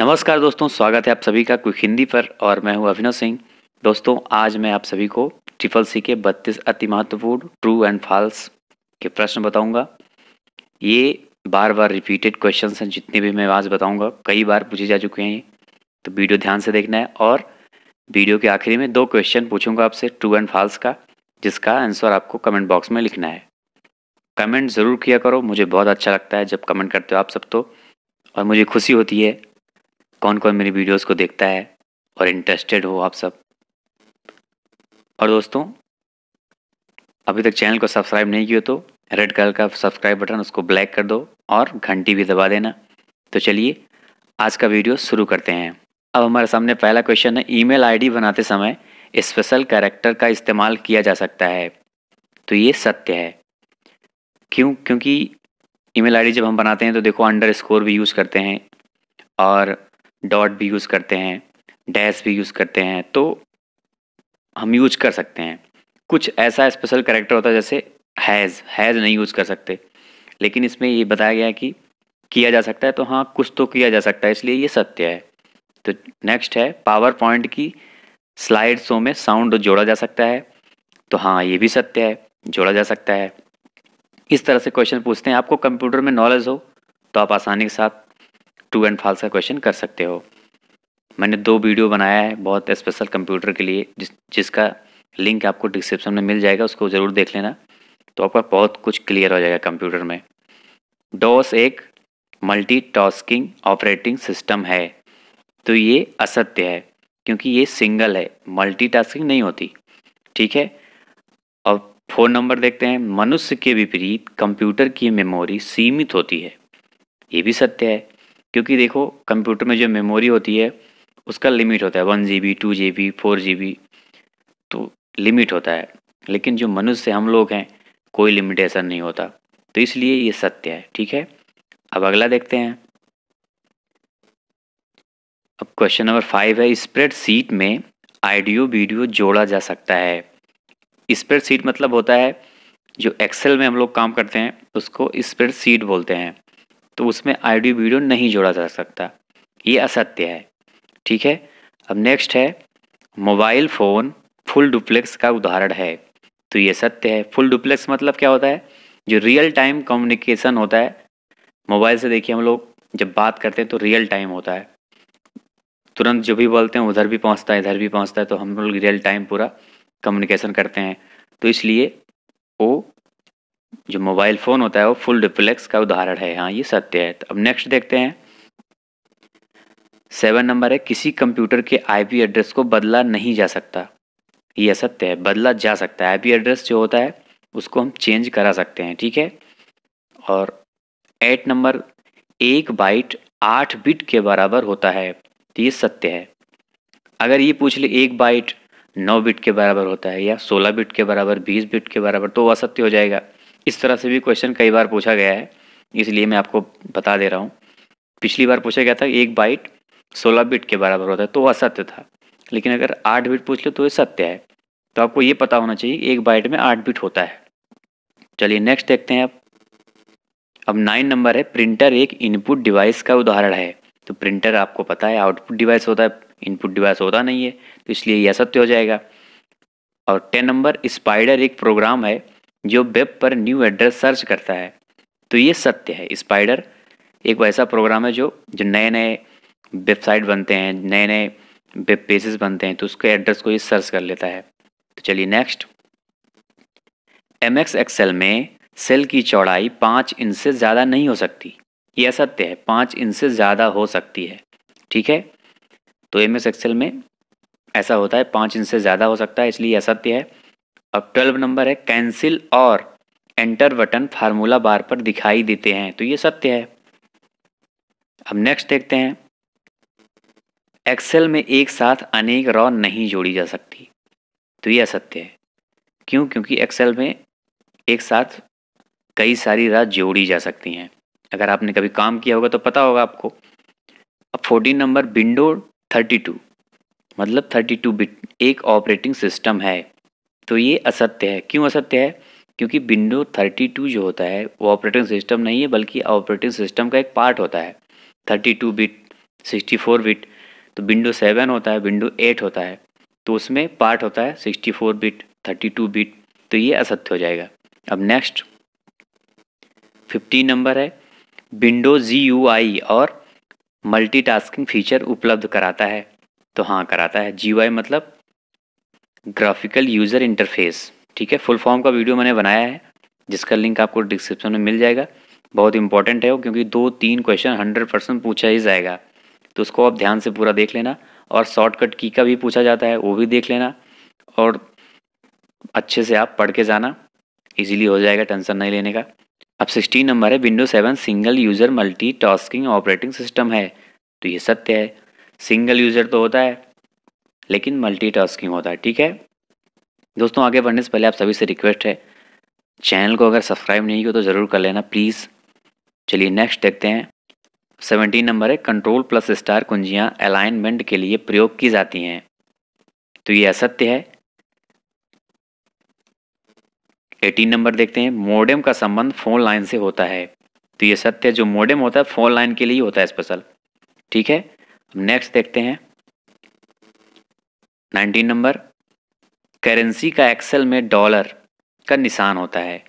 नमस्कार दोस्तों स्वागत है आप सभी का क्विक हिंदी पर और मैं हूं अभिनव सिंह दोस्तों आज मैं आप सभी को ट्रिपल सी के 32 अति महत्वपूर्ण ट्रू एंड फॉल्स के प्रश्न बताऊंगा ये बार बार रिपीटेड क्वेश्चंस हैं जितने भी मैं आज बताऊंगा कई बार पूछे जा चुके हैं तो वीडियो ध्यान से देखना है और वीडियो के आखिरी में दो क्वेश्चन पूछूंगा आपसे ट्रू एंड फॉल्स का जिसका आंसर आपको कमेंट बॉक्स में लिखना है कमेंट ज़रूर किया करो मुझे बहुत अच्छा लगता है जब कमेंट करते हो आप सब तो और मुझे खुशी होती है कौन कौन मेरी वीडियोस को देखता है और इंटरेस्टेड हो आप सब और दोस्तों अभी तक चैनल को सब्सक्राइब नहीं किया तो रेड कलर का सब्सक्राइब बटन उसको ब्लैक कर दो और घंटी भी दबा देना तो चलिए आज का वीडियो शुरू करते हैं अब हमारे सामने पहला क्वेश्चन है ईमेल आईडी बनाते समय स्पेशल कैरेक्टर का इस्तेमाल किया जा सकता है तो ये सत्य है क्यों क्योंकि ईमेल आईडी जब हम बनाते हैं तो देखो अंडर स्कोर भी यूज़ करते हैं और डॉट भी यूज़ करते हैं डैश भी यूज़ करते हैं तो हम यूज कर सकते हैं कुछ ऐसा स्पेशल करेक्टर होता है जैसे हैज़ हैज़ नहीं यूज़ कर सकते लेकिन इसमें ये बताया गया है कि किया जा सकता है तो हाँ कुछ तो किया जा सकता है इसलिए ये सत्य है तो नेक्स्ट है पावर पॉइंट की स्लाइड शो में साउंड जोड़ा जा सकता है तो हाँ ये भी सत्य है जोड़ा जा सकता है इस तरह से क्वेश्चन पूछते हैं आपको कंप्यूटर में नॉलेज हो तो आप आसानी के साथ ट्रू एंड फाल्स का क्वेश्चन कर सकते हो मैंने दो वीडियो बनाया है बहुत स्पेशल कंप्यूटर के लिए जिस जिसका लिंक आपको डिस्क्रिप्शन में मिल जाएगा उसको ज़रूर देख लेना तो आपका बहुत कुछ क्लियर हो जाएगा कंप्यूटर में डॉस एक मल्टी टास्किंग ऑपरेटिंग सिस्टम है तो ये असत्य है क्योंकि ये सिंगल है मल्टी टास्किंग नहीं होती ठीक है और फोन नंबर देखते हैं मनुष्य के विपरीत कंप्यूटर की मेमोरी सीमित होती है ये भी सत्य है क्योंकि देखो कंप्यूटर में जो मेमोरी होती है उसका लिमिट होता है one G B two G B four G B तो लिमिट होता है लेकिन जो मनुष्य हम लोग हैं कोई लिमिटेशन नहीं होता तो इसलिए ये सत्य है ठीक है अब अगला देखते हैं अब क्वेश्चन नंबर फाइव है स्प्रेड सीट में आइडियो वीडियो जोड़ा जा सकता है स्प्रेड सीट मतलब होता है जो एक्सेल में हम लोग काम करते हैं उसको स्प्रेड सीट बोलते हैं तो उसमें ऑडियो वीडियो नहीं जोड़ा जा सकता ये असत्य है ठीक है अब नेक्स्ट है मोबाइल फ़ोन फुल डुप्लेक्स का उदाहरण है तो ये सत्य है फुल डुप्लेक्स मतलब क्या होता है जो रियल टाइम कम्युनिकेशन होता है मोबाइल से देखिए हम लोग जब बात करते हैं तो रियल टाइम होता है तुरंत जो भी बोलते हैं उधर भी पहुंचता है इधर भी पहुंचता है तो हम लोग रियल टाइम पूरा कम्युनिकेशन करते हैं तो इसलिए वो जो मोबाइल फ़ोन होता है वो फुल डिप्लेक्स का उदाहरण है हाँ ये सत्य है तो अब नेक्स्ट देखते हैं सेवन नंबर है किसी कंप्यूटर के आईपी एड्रेस को बदला नहीं जा सकता ये असत्य है बदला जा सकता है आईपी एड्रेस जो होता है उसको हम चेंज करा सकते हैं ठीक है और एट नंबर एक बाइट आठ बिट के बराबर होता है तो ये सत्य है अगर ये पूछ ले एक बाइट नौ बिट के बराबर होता है या सोलह बिट के बराबर बीस बिट के बराबर तो वह असत्य हो जाएगा इस तरह से भी क्वेश्चन कई बार पूछा गया है इसलिए मैं आपको बता दे रहा हूँ पिछली बार पूछा गया था एक बाइट सोलह बिट के बराबर होता है तो असत्य था लेकिन अगर आठ बिट पूछ लो तो ये सत्य है तो आपको ये पता होना चाहिए एक बाइट में आठ बिट होता है चलिए नेक्स्ट देखते हैं आप अब नाइन नंबर है प्रिंटर एक इनपुट डिवाइस का उदाहरण है तो प्रिंटर आपको पता है आउटपुट डिवाइस होता है इनपुट डिवाइस होता नहीं है तो इसलिए यह सत्य हो जाएगा और टेन नंबर स्पाइडर एक प्रोग्राम है जो वेब पर न्यू एड्रेस सर्च करता है तो ये सत्य है स्पाइडर एक वैसा प्रोग्राम है जो जो नए नए वेबसाइट बनते हैं नए नए वेब पेजेस बनते हैं तो उसके एड्रेस को ये सर्च कर लेता है तो चलिए नेक्स्ट एम एक्स में सेल की चौड़ाई पाँच इंच से ज़्यादा नहीं हो सकती यह असत्य है पाँच इंच से ज़्यादा हो सकती है ठीक है तो एम एक्स में ऐसा होता है पाँच इंच से ज़्यादा हो सकता है इसलिए असत्य है अब ट्वेल्व नंबर है कैंसिल और एंटर बटन फार्मूला बार पर दिखाई देते हैं तो ये सत्य है अब नेक्स्ट देखते हैं एक्सेल में एक साथ अनेक रॉ नहीं जोड़ी जा सकती तो यह असत्य है क्यों क्योंकि एक्सेल में एक साथ कई सारी रॉ जोड़ी जा सकती हैं अगर आपने कभी काम किया होगा तो पता होगा आपको अब fourteen number window thirty two मतलब थर्टी टू बिट एक ऑपरेटिंग सिस्टम है तो ये असत्य है क्यों असत्य है क्योंकि विंडो 32 जो होता है वो ऑपरेटिंग सिस्टम नहीं है बल्कि ऑपरेटिंग सिस्टम का एक पार्ट होता है 32 बिट 64 बिट तो विंडो 7 होता है विंडो 8 होता है तो उसमें पार्ट होता है 64 बिट 32 बिट तो ये असत्य हो जाएगा अब नेक्स्ट 15 नंबर है विंडो जी और मल्टीटास्किंग फीचर उपलब्ध कराता है तो हाँ कराता है जी मतलब ग्राफिकल यूज़र इंटरफेस ठीक है फुल फॉर्म का वीडियो मैंने बनाया है जिसका लिंक आपको डिस्क्रिप्शन में मिल जाएगा बहुत इंपॉर्टेंट है वो क्योंकि दो तीन क्वेश्चन हंड्रेड परसेंट पूछा ही जाएगा तो उसको आप ध्यान से पूरा देख लेना और शॉर्टकट की का भी पूछा जाता है वो भी देख लेना और अच्छे से आप पढ़ के जाना इजीली हो जाएगा टेंशन नहीं लेने का अब सिक्सटीन नंबर है window seven single user multitasking operating system है तो ये सत्य है सिंगल यूज़र तो होता है लेकिन मल्टीटास्किंग होता है ठीक है दोस्तों आगे बढ़ने से पहले आप सभी से रिक्वेस्ट है चैनल को अगर सब्सक्राइब नहीं किया तो ज़रूर कर लेना प्लीज़ चलिए नेक्स्ट देखते हैं सेवनटीन नंबर है कंट्रोल प्लस स्टार कुंजियाँ अलाइनमेंट के लिए प्रयोग की जाती हैं तो ये असत्य है एटीन नंबर देखते हैं मोडेम का संबंध फ़ोन लाइन से होता है तो ये सत्य जो मोडेम होता है फ़ोन लाइन के लिए होता है स्पेशल ठीक है नेक्स्ट देखते हैं नाइनटीन नंबर करेंसी का एक्सेल में डॉलर का निशान होता है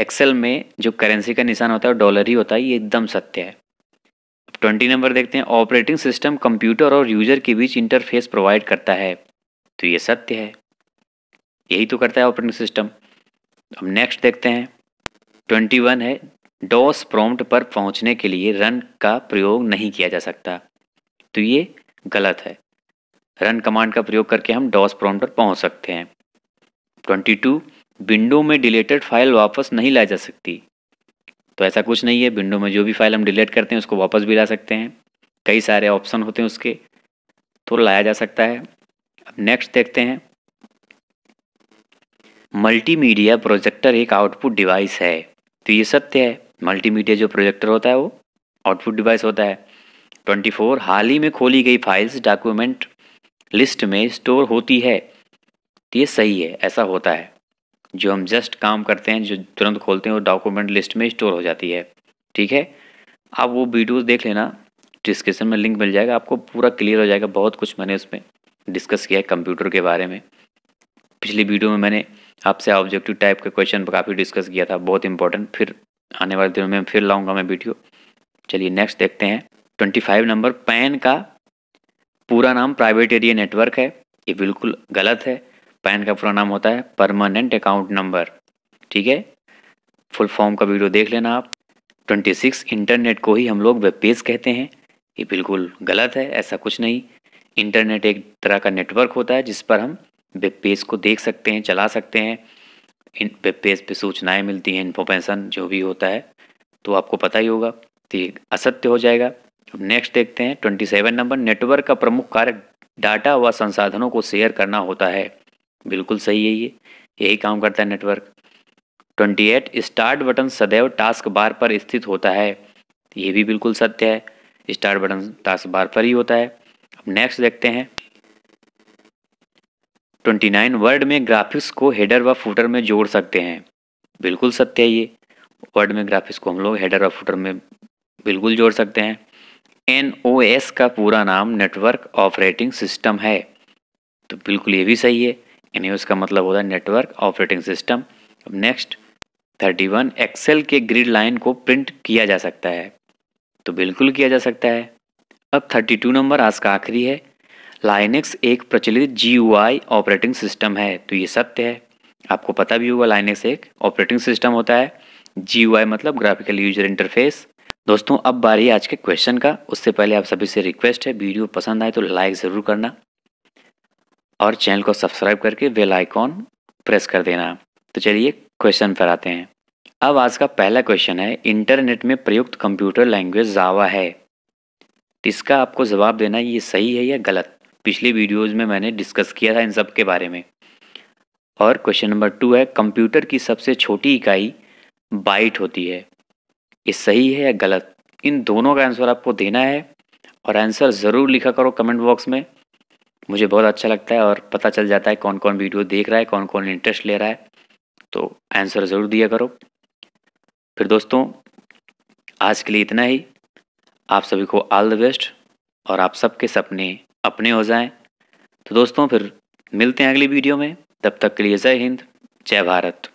एक्सेल में जो करेंसी का निशान होता है वो डॉलर ही होता है ये एकदम सत्य है ट्वेंटी नंबर देखते हैं ऑपरेटिंग सिस्टम कंप्यूटर और यूजर के बीच इंटरफेस प्रोवाइड करता है तो ये सत्य है यही तो करता है ऑपरेटिंग सिस्टम अब नेक्स्ट देखते हैं ट्वेंटी वन है डॉस प्रॉम्प्ट पर पहुंचने के लिए रन का प्रयोग नहीं किया जा सकता तो ये गलत है रन कमांड का प्रयोग करके हम डॉस प्रॉम पर पहुंच सकते हैं 22 विंडो में डिलेटेड फाइल वापस नहीं लाई जा सकती तो ऐसा कुछ नहीं है विंडो में जो भी फाइल हम डिलीट करते हैं उसको वापस भी ला सकते हैं कई सारे ऑप्शन होते हैं उसके तो लाया जा सकता है अब नेक्स्ट देखते हैं मल्टीमीडिया प्रोजेक्टर एक आउटपुट डिवाइस है तो ये सत्य है मल्टीमीडिया जो प्रोजेक्टर होता है वो आउटपुट डिवाइस होता है 24 हाल ही में खोली गई फाइल्स डॉक्यूमेंट लिस्ट में स्टोर होती है तो ये सही है ऐसा होता है जो हम जस्ट काम करते हैं जो तुरंत खोलते हैं वो डॉक्यूमेंट लिस्ट में स्टोर हो जाती है ठीक है आप वो वीडियो देख लेना डिस्क्रिप्शन में लिंक मिल जाएगा आपको पूरा क्लियर हो जाएगा बहुत कुछ मैंने उसमें डिस्कस किया है कंप्यूटर के बारे में पिछली वीडियो में मैंने आपसे ऑब्जेक्टिव टाइप के क्वेश्चन काफ़ी डिस्कस किया था बहुत इंपॉर्टेंट फिर आने वाले दिनों में फिर लाऊंगा मैं वीडियो चलिए नेक्स्ट देखते हैं ट्वेंटी फाइव नंबर पैन का पूरा नाम प्राइवेट एरिया नेटवर्क है ये बिल्कुल गलत है पैन का पूरा नाम होता है परमानेंट अकाउंट नंबर ठीक है फुल फॉर्म का वीडियो देख लेना आप 26 इंटरनेट को ही हम लोग वेब पेज कहते हैं ये बिल्कुल गलत है ऐसा कुछ नहीं इंटरनेट एक तरह का नेटवर्क होता है जिस पर हम वेब पेज को देख सकते हैं चला सकते हैं इन वेब पेज पे सूचनाएं मिलती हैं इन्फॉर्मेशन जो भी होता है तो आपको पता ही होगा तो ये असत्य हो जाएगा नेक्स्ट तो देखते हैं ट्वेंटी सेवन नंबर नेटवर्क का प्रमुख कार्य डाटा व संसाधनों को शेयर करना होता है बिल्कुल सही है ये यही काम करता है network twenty eight start button सदैव टास्क बार पर स्थित होता है ये भी बिल्कुल सत्य है स्टार्ट बटन टास्क बार पर ही होता है अब नेक्स्ट देखते हैं ट्वेंटी नाइन वर्ड में ग्राफिक्स को हेडर व फुटर में जोड़ सकते हैं बिल्कुल सत्य है ये वर्ड में ग्राफिक्स को हम लोग हेडर व फुटर में बिल्कुल जोड़ सकते हैं एन का पूरा नाम नेटवर्क ऑपरेटिंग सिस्टम है तो बिल्कुल ये भी सही है एन का मतलब होता है नेटवर्क ऑपरेटिंग सिस्टम अब नेक्स्ट थर्टी वन एक्सेल के ग्रिड लाइन को प्रिंट किया जा सकता है तो बिल्कुल किया जा सकता है अब थर्टी टू नंबर आज का आखिरी है लाइनेक्स एक प्रचलित जी ऑपरेटिंग सिस्टम है तो ये सत्य है आपको पता भी होगा लाइनेक्स एक ऑपरेटिंग सिस्टम होता है जी मतलब ग्राफिकल यूजर इंटरफेस दोस्तों अब बारी आज के क्वेश्चन का उससे पहले आप सभी से रिक्वेस्ट है वीडियो पसंद आए तो लाइक ज़रूर करना और चैनल को सब्सक्राइब करके वेल आइकॉन प्रेस कर देना तो चलिए क्वेश्चन पर आते हैं अब आज का पहला क्वेश्चन है इंटरनेट में प्रयुक्त कंप्यूटर लैंग्वेज जावा है इसका आपको जवाब देना ये सही है या गलत पिछले वीडियोज़ में मैंने डिस्कस किया था इन सब के बारे में और क्वेश्चन नंबर टू है कंप्यूटर की सबसे छोटी इकाई बाइट होती है ये सही है या गलत इन दोनों का आंसर आपको देना है और आंसर ज़रूर लिखा करो कमेंट बॉक्स में मुझे बहुत अच्छा लगता है और पता चल जाता है कौन कौन वीडियो देख रहा है कौन कौन इंटरेस्ट ले रहा है तो आंसर ज़रूर दिया करो फिर दोस्तों आज के लिए इतना ही आप सभी को ऑल द बेस्ट और आप सबके सपने अपने हो जाएं तो दोस्तों फिर मिलते हैं अगली वीडियो में तब तक के लिए जय हिंद जय भारत